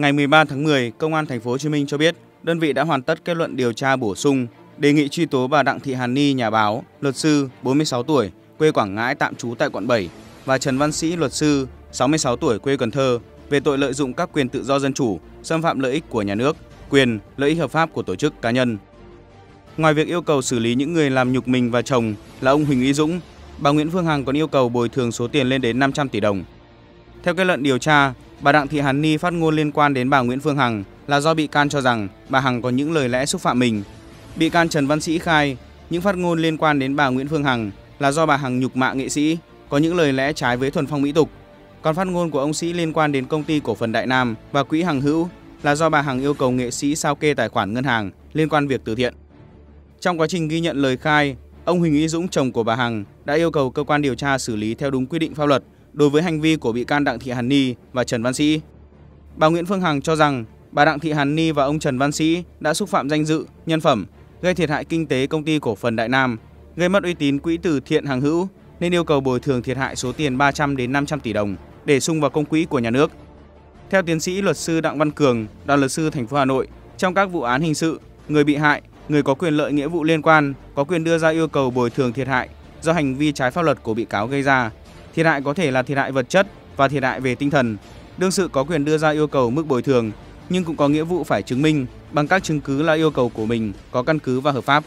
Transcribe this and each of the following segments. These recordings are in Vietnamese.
Ngày 13 tháng 10, Công an thành phố Hồ Chí Minh cho biết, đơn vị đã hoàn tất kết luận điều tra bổ sung, đề nghị truy tố bà Đặng Thị Hàn Ni, nhà báo, luật sư, 46 tuổi, quê Quảng Ngãi tạm trú tại quận 7 và Trần Văn Sĩ, luật sư, 66 tuổi, quê Cần Thơ về tội lợi dụng các quyền tự do dân chủ, xâm phạm lợi ích của nhà nước, quyền, lợi ích hợp pháp của tổ chức cá nhân. Ngoài việc yêu cầu xử lý những người làm nhục mình và chồng là ông Huỳnh Ý Dũng, bà Nguyễn Phương Hằng còn yêu cầu bồi thường số tiền lên đến 500 tỷ đồng. Theo kết luận điều tra, Bà Đặng Thị Hàn Ni phát ngôn liên quan đến bà Nguyễn Phương Hằng là do bị can cho rằng bà Hằng có những lời lẽ xúc phạm mình. Bị can Trần Văn Sĩ khai những phát ngôn liên quan đến bà Nguyễn Phương Hằng là do bà Hằng nhục mạ nghệ sĩ, có những lời lẽ trái với thuần phong mỹ tục. Còn phát ngôn của ông Sĩ liên quan đến công ty cổ phần Đại Nam và quỹ Hằng Hữu là do bà Hằng yêu cầu nghệ sĩ sao kê tài khoản ngân hàng liên quan việc từ thiện. Trong quá trình ghi nhận lời khai, ông Huỳnh Uy Dũng chồng của bà Hằng đã yêu cầu cơ quan điều tra xử lý theo đúng quy định pháp luật đối với hành vi của bị can Đặng Thị Hàn Ni và Trần Văn Sĩ. Bà Nguyễn Phương Hằng cho rằng bà Đặng Thị Hàn Ni và ông Trần Văn Sĩ đã xúc phạm danh dự, nhân phẩm, gây thiệt hại kinh tế công ty cổ phần Đại Nam, gây mất uy tín quỹ từ thiện hàng hữu nên yêu cầu bồi thường thiệt hại số tiền 300 đến 500 tỷ đồng để sung vào công quỹ của nhà nước. Theo tiến sĩ luật sư Đặng Văn Cường, đoàn luật sư thành phố Hà Nội, trong các vụ án hình sự, người bị hại, người có quyền lợi nghĩa vụ liên quan có quyền đưa ra yêu cầu bồi thường thiệt hại do hành vi trái pháp luật của bị cáo gây ra Thiệt hại có thể là thiệt hại vật chất và thiệt hại về tinh thần. Đương sự có quyền đưa ra yêu cầu mức bồi thường nhưng cũng có nghĩa vụ phải chứng minh bằng các chứng cứ là yêu cầu của mình có căn cứ và hợp pháp.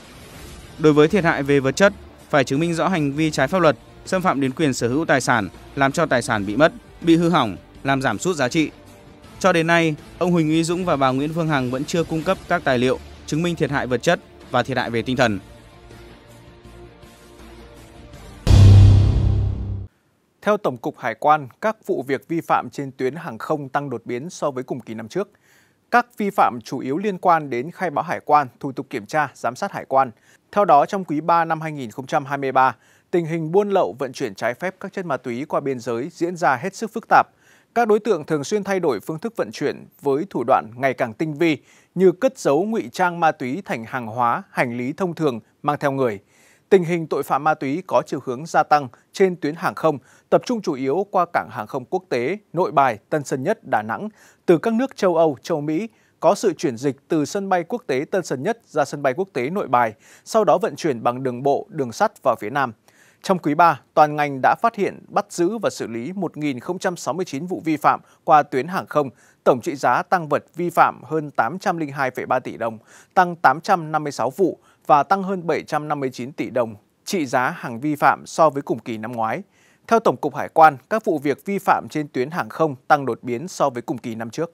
Đối với thiệt hại về vật chất, phải chứng minh rõ hành vi trái pháp luật, xâm phạm đến quyền sở hữu tài sản, làm cho tài sản bị mất, bị hư hỏng, làm giảm sút giá trị. Cho đến nay, ông Huỳnh Uy Dũng và bà Nguyễn Phương Hằng vẫn chưa cung cấp các tài liệu chứng minh thiệt hại vật chất và thiệt hại về tinh thần. Theo Tổng cục Hải quan, các vụ việc vi phạm trên tuyến hàng không tăng đột biến so với cùng kỳ năm trước. Các vi phạm chủ yếu liên quan đến khai báo hải quan, thủ tục kiểm tra, giám sát hải quan. Theo đó, trong quý 3 năm 2023, tình hình buôn lậu vận chuyển trái phép các chất ma túy qua biên giới diễn ra hết sức phức tạp. Các đối tượng thường xuyên thay đổi phương thức vận chuyển với thủ đoạn ngày càng tinh vi như cất giấu ngụy trang ma túy thành hàng hóa, hành lý thông thường mang theo người – tình hình tội phạm ma túy có chiều hướng gia tăng trên tuyến hàng không, tập trung chủ yếu qua cảng hàng không quốc tế Nội Bài, Tân Sơn Nhất, Đà Nẵng, từ các nước châu Âu, châu Mỹ, có sự chuyển dịch từ sân bay quốc tế Tân Sơn Nhất ra sân bay quốc tế Nội Bài, sau đó vận chuyển bằng đường bộ, đường sắt vào phía Nam. Trong quý 3, toàn ngành đã phát hiện, bắt giữ và xử lý 1.069 vụ vi phạm qua tuyến hàng không, tổng trị giá tăng vật vi phạm hơn 802,3 tỷ đồng, tăng 856 vụ, và tăng hơn 759 tỷ đồng trị giá hàng vi phạm so với cùng kỳ năm ngoái. Theo Tổng cục Hải quan, các vụ việc vi phạm trên tuyến hàng không tăng đột biến so với cùng kỳ năm trước.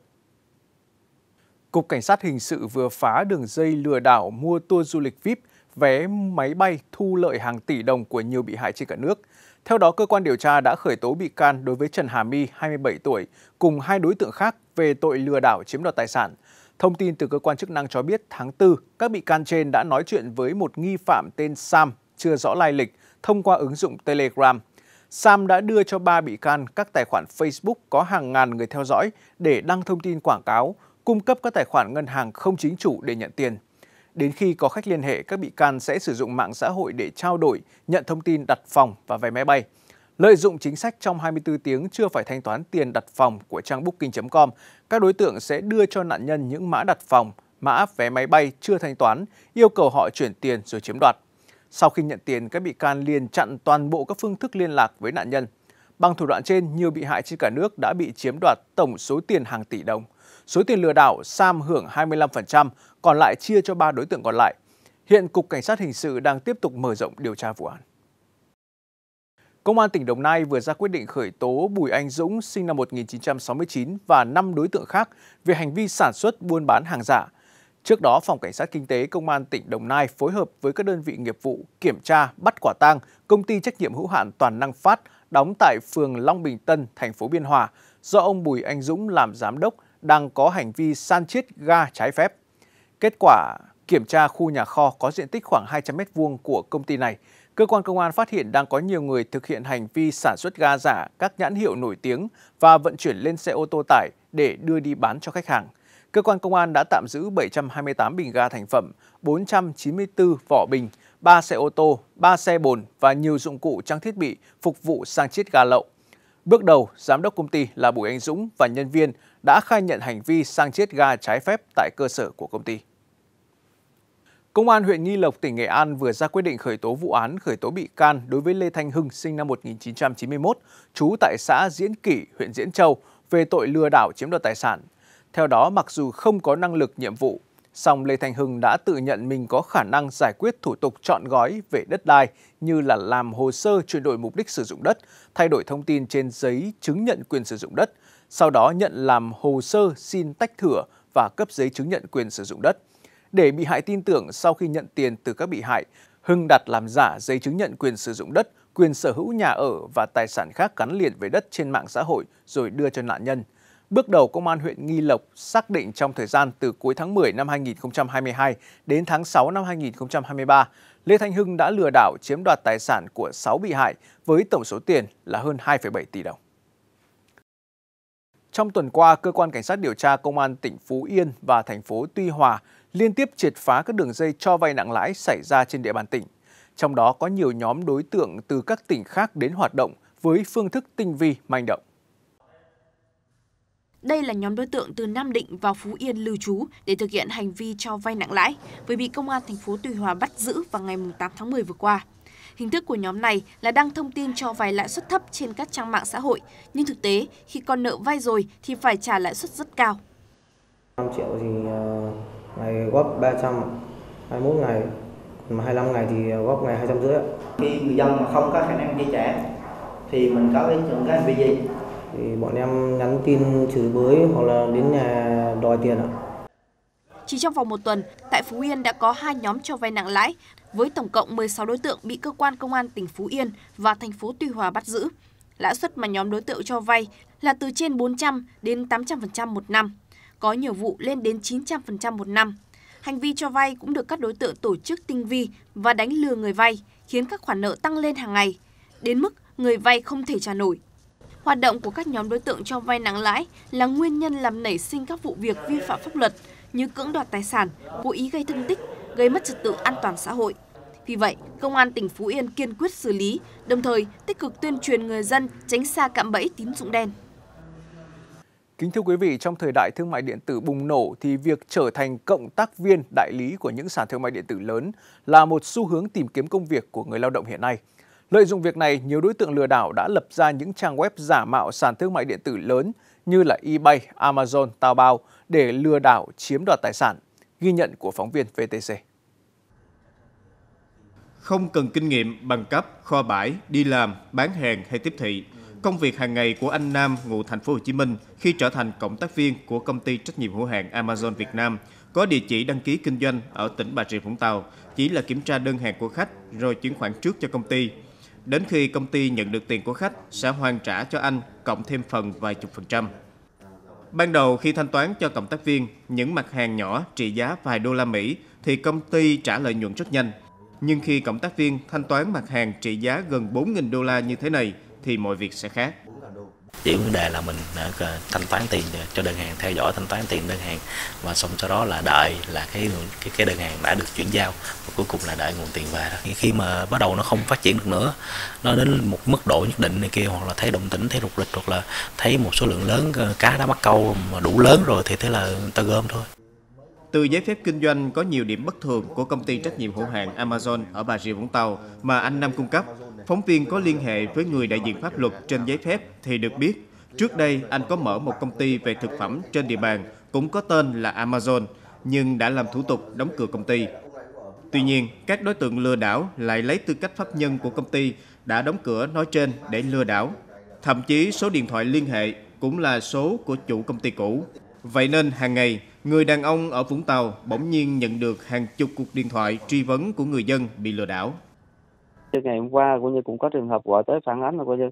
Cục Cảnh sát Hình sự vừa phá đường dây lừa đảo mua tour du lịch VIP, vé máy bay thu lợi hàng tỷ đồng của nhiều bị hại trên cả nước. Theo đó, cơ quan điều tra đã khởi tố bị can đối với Trần Hà My, 27 tuổi, cùng hai đối tượng khác về tội lừa đảo chiếm đoạt tài sản – Thông tin từ cơ quan chức năng cho biết tháng 4, các bị can trên đã nói chuyện với một nghi phạm tên Sam chưa rõ lai lịch thông qua ứng dụng Telegram. Sam đã đưa cho ba bị can các tài khoản Facebook có hàng ngàn người theo dõi để đăng thông tin quảng cáo, cung cấp các tài khoản ngân hàng không chính chủ để nhận tiền. Đến khi có khách liên hệ, các bị can sẽ sử dụng mạng xã hội để trao đổi, nhận thông tin đặt phòng và vé máy bay. Lợi dụng chính sách trong 24 tiếng chưa phải thanh toán tiền đặt phòng của trang booking.com, các đối tượng sẽ đưa cho nạn nhân những mã đặt phòng, mã vé máy bay chưa thanh toán, yêu cầu họ chuyển tiền rồi chiếm đoạt. Sau khi nhận tiền, các bị can liền chặn toàn bộ các phương thức liên lạc với nạn nhân. Bằng thủ đoạn trên, nhiều bị hại trên cả nước đã bị chiếm đoạt tổng số tiền hàng tỷ đồng. Số tiền lừa đảo Sam hưởng 25%, còn lại chia cho 3 đối tượng còn lại. Hiện Cục Cảnh sát Hình sự đang tiếp tục mở rộng điều tra vụ án. Công an tỉnh Đồng Nai vừa ra quyết định khởi tố Bùi Anh Dũng sinh năm 1969 và 5 đối tượng khác về hành vi sản xuất buôn bán hàng giả. Trước đó, Phòng Cảnh sát Kinh tế Công an tỉnh Đồng Nai phối hợp với các đơn vị nghiệp vụ kiểm tra, bắt quả tang công ty trách nhiệm hữu hạn Toàn Năng Phát đóng tại phường Long Bình Tân, thành phố Biên Hòa do ông Bùi Anh Dũng làm giám đốc đang có hành vi san chiết ga trái phép. Kết quả kiểm tra khu nhà kho có diện tích khoảng 200 m2 của công ty này, Cơ quan công an phát hiện đang có nhiều người thực hiện hành vi sản xuất ga giả các nhãn hiệu nổi tiếng và vận chuyển lên xe ô tô tải để đưa đi bán cho khách hàng. Cơ quan công an đã tạm giữ 728 bình ga thành phẩm, 494 vỏ bình, 3 xe ô tô, 3 xe bồn và nhiều dụng cụ trang thiết bị phục vụ sang chiết ga lậu. Bước đầu, giám đốc công ty là Bùi Anh Dũng và nhân viên đã khai nhận hành vi sang chiết ga trái phép tại cơ sở của công ty. Công an huyện Nghi Lộc, tỉnh Nghệ An vừa ra quyết định khởi tố vụ án, khởi tố bị can đối với Lê Thanh Hưng, sinh năm 1991, trú tại xã Diễn Kỷ, huyện Diễn Châu, về tội lừa đảo chiếm đoạt tài sản. Theo đó, mặc dù không có năng lực nhiệm vụ, song Lê Thanh Hưng đã tự nhận mình có khả năng giải quyết thủ tục chọn gói về đất đai như là làm hồ sơ chuyển đổi mục đích sử dụng đất, thay đổi thông tin trên giấy chứng nhận quyền sử dụng đất, sau đó nhận làm hồ sơ xin tách thửa và cấp giấy chứng nhận quyền sử dụng đất. Để bị hại tin tưởng sau khi nhận tiền từ các bị hại, Hưng đặt làm giả giấy chứng nhận quyền sử dụng đất, quyền sở hữu nhà ở và tài sản khác gắn liền với đất trên mạng xã hội rồi đưa cho nạn nhân. Bước đầu, Công an huyện Nghi Lộc xác định trong thời gian từ cuối tháng 10 năm 2022 đến tháng 6 năm 2023, Lê Thanh Hưng đã lừa đảo chiếm đoạt tài sản của 6 bị hại với tổng số tiền là hơn 2,7 tỷ đồng. Trong tuần qua, Cơ quan Cảnh sát điều tra Công an tỉnh Phú Yên và thành phố Tuy Hòa liên tiếp triệt phá các đường dây cho vay nặng lãi xảy ra trên địa bàn tỉnh. Trong đó có nhiều nhóm đối tượng từ các tỉnh khác đến hoạt động với phương thức tinh vi manh động. Đây là nhóm đối tượng từ Nam Định vào Phú Yên lưu trú để thực hiện hành vi cho vay nặng lãi, vừa bị công an thành phố Tuy Hòa bắt giữ vào ngày 8 tháng 10 vừa qua. Hình thức của nhóm này là đăng thông tin cho vay lãi suất thấp trên các trang mạng xã hội, nhưng thực tế khi con nợ vay rồi thì phải trả lãi suất rất cao. 5 triệu thì ờ, ngày góp 300 21 ngày mà 25 ngày thì góp ngày 250 rưỡi. Khi người dân mà không có khả năng chi trả thì mình có cái những cái hành vi gì? Thì bọn em nhắn tin chửi bới hoặc là đến nhà đòi tiền ạ. Chỉ trong vòng một tuần, tại Phú Yên đã có hai nhóm cho vay nặng lãi với tổng cộng 16 đối tượng bị cơ quan công an tỉnh Phú Yên và thành phố Tuy Hòa bắt giữ. Lãi suất mà nhóm đối tượng cho vay là từ trên 400 đến 800% một năm có nhiều vụ lên đến 900% một năm. Hành vi cho vay cũng được các đối tượng tổ chức tinh vi và đánh lừa người vay, khiến các khoản nợ tăng lên hàng ngày, đến mức người vay không thể trả nổi. Hoạt động của các nhóm đối tượng cho vay nặng lãi là nguyên nhân làm nảy sinh các vụ việc vi phạm pháp luật như cưỡng đoạt tài sản, cố ý gây thương tích, gây mất trật tự an toàn xã hội. Vì vậy, Công an tỉnh Phú Yên kiên quyết xử lý, đồng thời tích cực tuyên truyền người dân tránh xa cạm bẫy tín dụng đen. Kính thưa quý vị, trong thời đại thương mại điện tử bùng nổ thì việc trở thành cộng tác viên đại lý của những sản thương mại điện tử lớn là một xu hướng tìm kiếm công việc của người lao động hiện nay. Lợi dụng việc này, nhiều đối tượng lừa đảo đã lập ra những trang web giả mạo sản thương mại điện tử lớn như là eBay, Amazon, Taobao để lừa đảo chiếm đoạt tài sản. Ghi nhận của phóng viên VTC. Không cần kinh nghiệm, bằng cấp, kho bãi, đi làm, bán hàng hay tiếp thị, Công việc hàng ngày của anh Nam ngụ thành phố Hồ Chí Minh khi trở thành cộng tác viên của công ty trách nhiệm hữu hạn Amazon Việt Nam có địa chỉ đăng ký kinh doanh ở tỉnh Bà Rịa Vũng Tàu chỉ là kiểm tra đơn hàng của khách rồi chuyển khoản trước cho công ty. Đến khi công ty nhận được tiền của khách sẽ hoàn trả cho anh cộng thêm phần vài chục phần trăm. Ban đầu khi thanh toán cho cộng tác viên những mặt hàng nhỏ trị giá vài đô la Mỹ thì công ty trả lợi nhuận rất nhanh. Nhưng khi cộng tác viên thanh toán mặt hàng trị giá gần 4.000 đô la như thế này thì mọi việc sẽ khác. Chỉ vấn đề là mình thanh toán tiền cho đơn hàng, theo dõi thanh toán tiền đơn hàng và xong sau đó là đợi là cái cái cái đơn hàng đã được chuyển giao và cuối cùng là đợi nguồn tiền về. Khi mà bắt đầu nó không phát triển được nữa, nó đến một mức độ nhất định này kia hoặc là thấy động tĩnh, thấy rục lịch hoặc là thấy một số lượng lớn ờ, cá đã bắt câu mà đủ lớn rồi thì thế là ta gom thôi. Từ giấy phép kinh doanh có nhiều điểm bất thường của công ty trách nhiệm hữu hạn Amazon ở Bà Rịa Vũng Tàu mà anh Nam cung cấp Phóng viên có liên hệ với người đại diện pháp luật trên giấy phép thì được biết, trước đây anh có mở một công ty về thực phẩm trên địa bàn cũng có tên là Amazon, nhưng đã làm thủ tục đóng cửa công ty. Tuy nhiên, các đối tượng lừa đảo lại lấy tư cách pháp nhân của công ty đã đóng cửa nói trên để lừa đảo. Thậm chí số điện thoại liên hệ cũng là số của chủ công ty cũ. Vậy nên hàng ngày, người đàn ông ở Vũng Tàu bỗng nhiên nhận được hàng chục cuộc điện thoại truy vấn của người dân bị lừa đảo. Trước ngày hôm qua cũng như cũng có trường hợp gọi tới phản ánh là coi như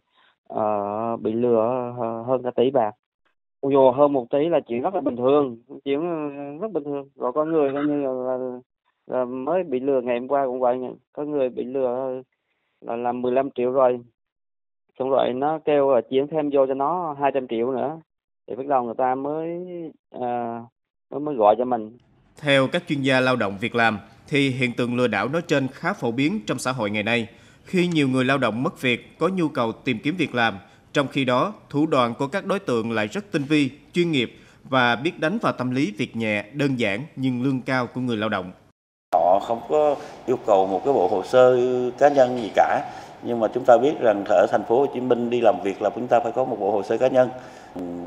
uh, bị lừa hơn cả tỷ bạc. Dù hơn một tỷ là chuyện rất là bình thường, chuyện ờ, rất bình thường. Rồi có người coi như là, là, là mới bị lừa ngày hôm qua cũng vậy, có người bị lừa ờ, là làm 15 triệu rồi. Xong rồi nó kêu là chuyển thêm vô cho nó 200 triệu nữa. Thì bắt đầu người ta mới uh, mới gọi cho mình. Theo các chuyên gia lao động việc làm, thì hiện tượng lừa đảo nói trên khá phổ biến trong xã hội ngày nay, khi nhiều người lao động mất việc có nhu cầu tìm kiếm việc làm, trong khi đó thủ đoạn của các đối tượng lại rất tinh vi, chuyên nghiệp và biết đánh vào tâm lý việc nhẹ, đơn giản nhưng lương cao của người lao động. Họ không có yêu cầu một cái bộ hồ sơ cá nhân gì cả nhưng mà chúng ta biết rằng ở thành phố Hồ Chí Minh đi làm việc là chúng ta phải có một bộ hồ sơ cá nhân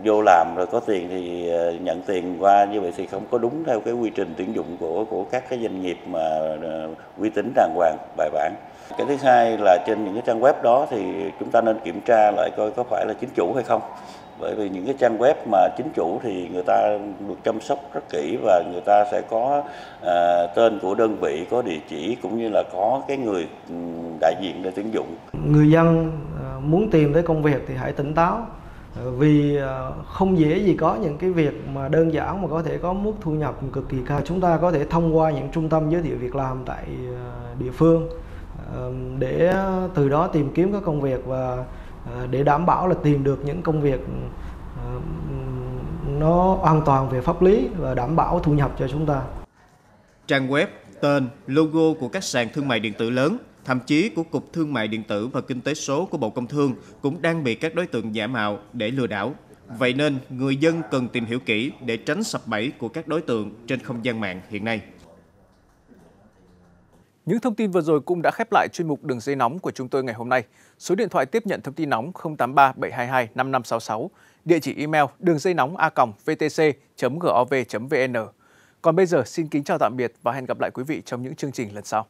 vô làm rồi có tiền thì ờ, nhận tiền qua như vậy thì không có đúng theo cái quy trình tuyển dụng của của các cái doanh nghiệp mà ờ, uy tín đàng hoàng bài bản cái thứ hai là trên những cái trang web đó thì chúng ta nên kiểm tra lại coi có phải là chính chủ hay không bởi vì những cái trang web mà chính chủ thì người ta được chăm sóc rất kỹ và người ta sẽ có à, tên của đơn vị có địa chỉ cũng như là có cái người ừ, đại diện để tuyển dụng người dân à, muốn tìm tới công việc thì hãy tỉnh táo à, vì à, không dễ gì có những cái việc mà đơn giản mà có thể có mức thu nhập cực kỳ cao chúng ta có thể thông qua những trung tâm giới thiệu việc làm tại địa phương để từ đó tìm kiếm các công việc và Ờ, để đảm bảo là tìm được những công việc ờ, nó an toàn về pháp lý và đảm bảo thu nhập cho chúng ta. Trang web, tên, logo của các sàn thương mại điện tử lớn, thậm chí của Cục Thương mại Điện tử và Kinh tế số của Bộ Công Thương cũng đang bị các đối tượng giả mạo để lừa đảo. Vậy nên, người dân cần tìm hiểu kỹ để tránh sập bẫy của các đối tượng trên không gian mạng hiện nay. Những thông tin vừa rồi cũng đã khép lại chuyên mục đường dây nóng của chúng tôi ngày hôm nay. Số điện thoại tiếp nhận thông tin nóng 083 722 5566, địa chỉ email đường dây nóng a.vtc.gov.vn. Còn bây giờ xin kính chào tạm biệt và hẹn gặp lại quý vị trong những chương trình lần sau.